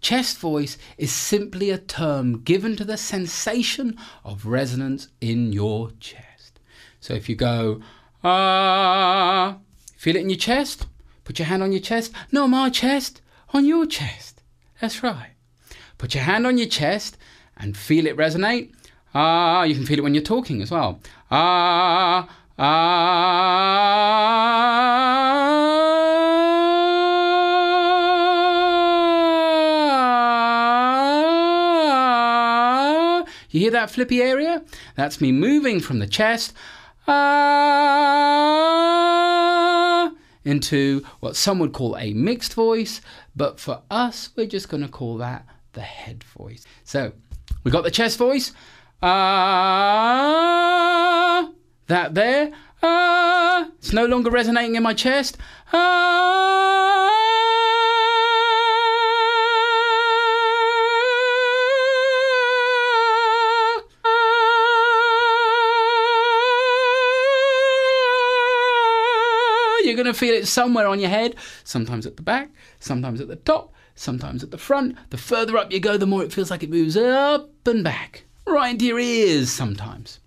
Chest voice is simply a term given to the sensation of resonance in your chest. So if you go, ah, feel it in your chest, put your hand on your chest. No, my chest, on your chest. That's right. Put your hand on your chest and feel it resonate. Ah, you can feel it when you're talking as well. Ah, ah, You hear that flippy area? That's me moving from the chest ah, into what some would call a mixed voice, but for us, we're just going to call that the head voice. So we got the chest voice. Ah, that there. Ah, it's no longer resonating in my chest. Ah, You're going to feel it somewhere on your head, sometimes at the back, sometimes at the top, sometimes at the front. The further up you go, the more it feels like it moves up and back, right into your ears sometimes.